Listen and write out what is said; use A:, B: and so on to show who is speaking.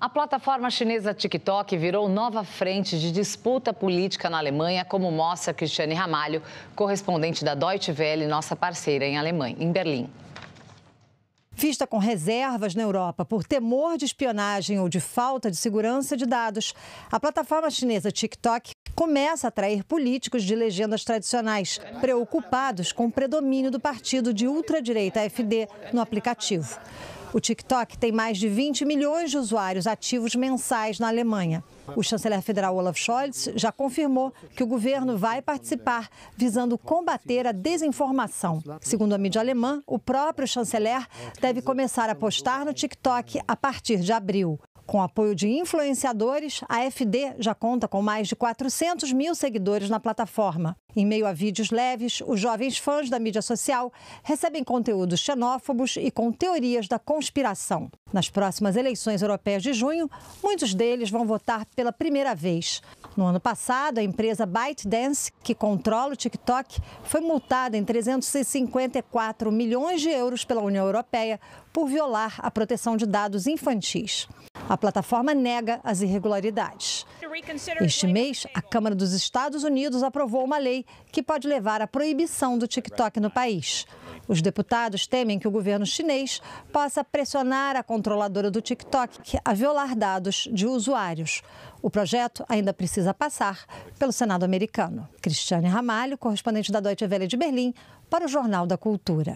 A: A plataforma chinesa TikTok virou nova frente de disputa política na Alemanha, como mostra Cristiane Ramalho, correspondente da Deutsche Welle, nossa parceira em Alemanha, em Berlim.
B: Vista com reservas na Europa por temor de espionagem ou de falta de segurança de dados, a plataforma chinesa TikTok começa a atrair políticos de legendas tradicionais, preocupados com o predomínio do partido de ultradireita AfD no aplicativo. O TikTok tem mais de 20 milhões de usuários ativos mensais na Alemanha. O chanceler federal Olaf Scholz já confirmou que o governo vai participar visando combater a desinformação. Segundo a mídia alemã, o próprio chanceler deve começar a postar no TikTok a partir de abril. Com apoio de influenciadores, a FD já conta com mais de 400 mil seguidores na plataforma. Em meio a vídeos leves, os jovens fãs da mídia social recebem conteúdos xenófobos e com teorias da conspiração. Nas próximas eleições europeias de junho, muitos deles vão votar pela primeira vez. No ano passado, a empresa ByteDance, que controla o TikTok, foi multada em 354 milhões de euros pela União Europeia por violar a proteção de dados infantis. A plataforma nega as irregularidades. Este mês, a Câmara dos Estados Unidos aprovou uma lei que pode levar à proibição do TikTok no país. Os deputados temem que o governo chinês possa pressionar a controladora do TikTok a violar dados de usuários. O projeto ainda precisa passar pelo Senado americano. Cristiane Ramalho, correspondente da Deutsche Welle de Berlim, para o Jornal da Cultura.